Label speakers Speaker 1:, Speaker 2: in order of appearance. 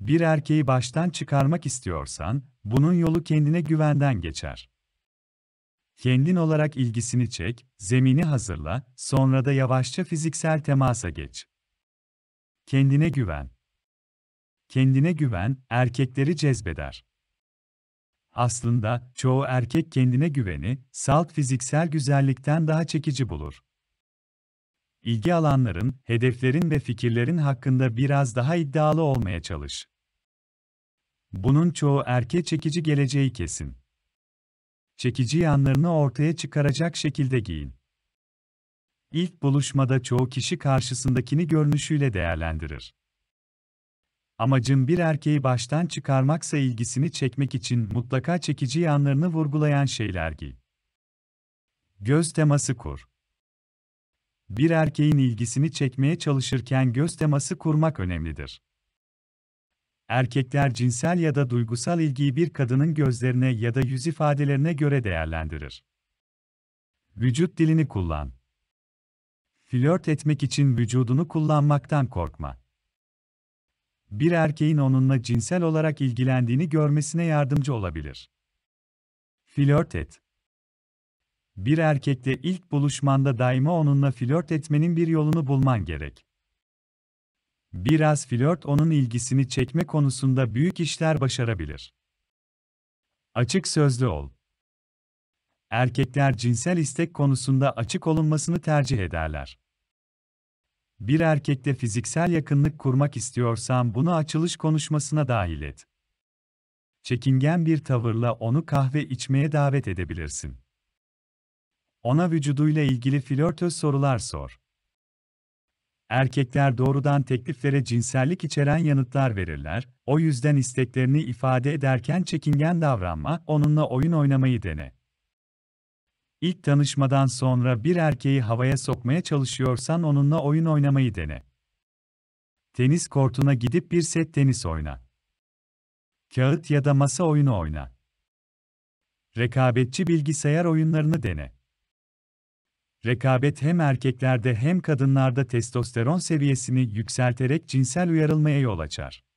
Speaker 1: Bir erkeği baştan çıkarmak istiyorsan, bunun yolu kendine güvenden geçer. Kendin olarak ilgisini çek, zemini hazırla, sonra da yavaşça fiziksel temasa geç. Kendine güven. Kendine güven, erkekleri cezbeder. Aslında, çoğu erkek kendine güveni, salt fiziksel güzellikten daha çekici bulur. İlgi alanların, hedeflerin ve fikirlerin hakkında biraz daha iddialı olmaya çalış. Bunun çoğu erke çekici geleceği kesin. Çekici yanlarını ortaya çıkaracak şekilde giyin. İlk buluşmada çoğu kişi karşısındakini görünüşüyle değerlendirir. Amacın bir erkeği baştan çıkarmaksa ilgisini çekmek için mutlaka çekici yanlarını vurgulayan şeyler giy. Göz teması kur. Bir erkeğin ilgisini çekmeye çalışırken göz teması kurmak önemlidir. Erkekler cinsel ya da duygusal ilgiyi bir kadının gözlerine ya da yüz ifadelerine göre değerlendirir. Vücut dilini kullan. Flört etmek için vücudunu kullanmaktan korkma. Bir erkeğin onunla cinsel olarak ilgilendiğini görmesine yardımcı olabilir. Flört et. Bir erkekle ilk buluşmanda daima onunla flört etmenin bir yolunu bulman gerek. Biraz flört onun ilgisini çekme konusunda büyük işler başarabilir. Açık sözlü ol. Erkekler cinsel istek konusunda açık olunmasını tercih ederler. Bir erkekle fiziksel yakınlık kurmak istiyorsan bunu açılış konuşmasına dahil et. Çekingen bir tavırla onu kahve içmeye davet edebilirsin. Ona vücuduyla ilgili flörtöz sorular sor. Erkekler doğrudan tekliflere cinsellik içeren yanıtlar verirler, o yüzden isteklerini ifade ederken çekingen davranma, onunla oyun oynamayı dene. İlk tanışmadan sonra bir erkeği havaya sokmaya çalışıyorsan onunla oyun oynamayı dene. Tenis kortuna gidip bir set tenis oyna. Kağıt ya da masa oyunu oyna. Rekabetçi bilgisayar oyunlarını dene rekabet hem erkeklerde hem kadınlarda testosteron seviyesini yükselterek cinsel uyarılmaya yol açar.